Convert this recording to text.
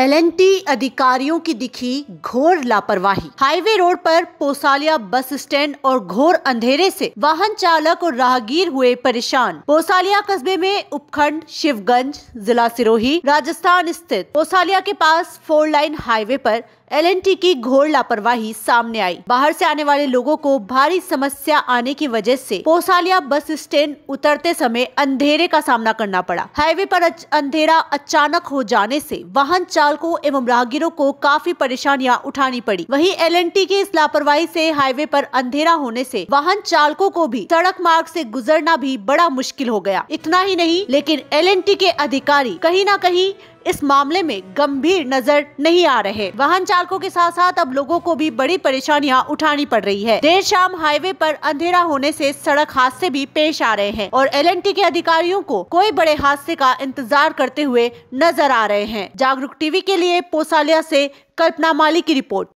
LNT अधिकारियों की दिखी घोर लापरवाही हाईवे रोड पर पोसालिया बस स्टैंड और घोर अंधेरे से वाहन चालक और राहगीर हुए परेशान पोसालिया कस्बे में उपखंड शिवगंज जिला सिरोही राजस्थान स्थित पोसालिया के पास फोर लाइन हाईवे पर एलएनटी की घोर लापरवाही सामने आई बाहर से आने वाले लोगों को भारी समस्या आने की वजह से पोसालिया बस स्टैंड उतरते समय अंधेरे का सामना करना पड़ा हाईवे पर अंधेरा अचानक हो जाने से वाहन चालक चालकों एवं राहगीरों को काफी परेशानियां उठानी पड़ी वहीं एलएनटी के इस लापरवाही से हाईवे पर अंधेरा होने से वाहन चालकों को भी सड़क मार्ग से गुजरना भी बड़ा मुश्किल हो गया इतना ही नहीं लेकिन एलएनटी के अधिकारी कहीं ना कहीं इस मामले में गंभीर नजर नहीं आ रहे वाहन चालकों के साथ साथ अब लोगों को भी बड़ी परेशानियां उठानी पड़ रही है देर शाम हाईवे पर अंधेरा होने से सड़क हादसे भी पेश आ रहे हैं और एलएनटी के अधिकारियों को कोई बड़े हादसे का इंतजार करते हुए नजर आ रहे हैं जागरूक टीवी के लिए पोसालिया ऐसी कल्पना माली की रिपोर्ट